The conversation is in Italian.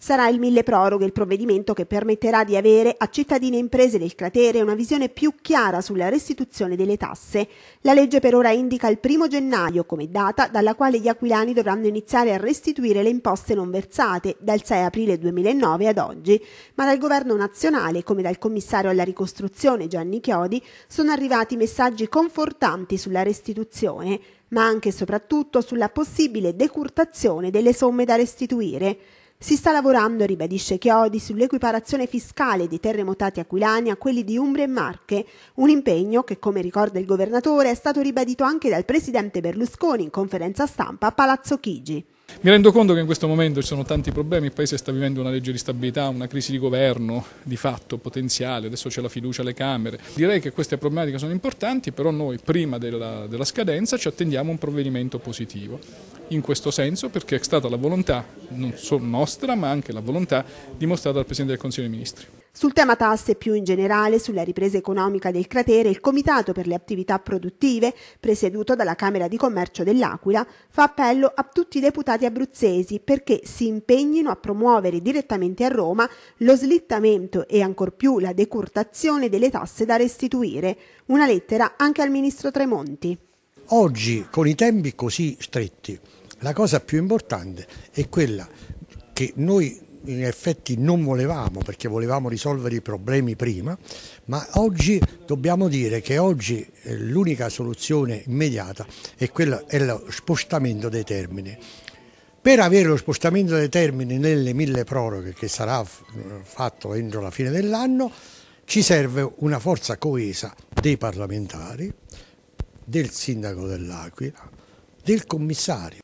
Sarà il mille proroghe il provvedimento che permetterà di avere a cittadini e imprese del cratere una visione più chiara sulla restituzione delle tasse. La legge per ora indica il primo gennaio come data dalla quale gli aquilani dovranno iniziare a restituire le imposte non versate dal 6 aprile 2009 ad oggi, ma dal governo nazionale come dal commissario alla ricostruzione Gianni Chiodi sono arrivati messaggi confortanti sulla restituzione, ma anche e soprattutto sulla possibile decurtazione delle somme da restituire. Si sta lavorando, ribadisce Chiodi, sull'equiparazione fiscale dei terremotati aquilani a quelli di Umbria e Marche, un impegno che, come ricorda il governatore, è stato ribadito anche dal presidente Berlusconi in conferenza stampa a Palazzo Chigi. Mi rendo conto che in questo momento ci sono tanti problemi, il Paese sta vivendo una legge di stabilità, una crisi di governo di fatto potenziale, adesso c'è la fiducia alle Camere. Direi che queste problematiche sono importanti, però noi prima della, della scadenza ci attendiamo un provvedimento positivo in questo senso perché è stata la volontà non solo nostra ma anche la volontà dimostrata dal Presidente del Consiglio dei Ministri. Sul tema tasse e più in generale sulla ripresa economica del cratere, il Comitato per le attività produttive, presieduto dalla Camera di Commercio dell'Aquila, fa appello a tutti i deputati abruzzesi perché si impegnino a promuovere direttamente a Roma lo slittamento e ancor più la decurtazione delle tasse da restituire. Una lettera anche al ministro Tremonti. Oggi, con i tempi così stretti, la cosa più importante è quella che noi in effetti non volevamo perché volevamo risolvere i problemi prima, ma oggi dobbiamo dire che oggi eh, l'unica soluzione immediata è, quella, è lo spostamento dei termini. Per avere lo spostamento dei termini nelle mille proroghe che sarà eh, fatto entro la fine dell'anno ci serve una forza coesa dei parlamentari, del sindaco dell'Aquila, del commissario.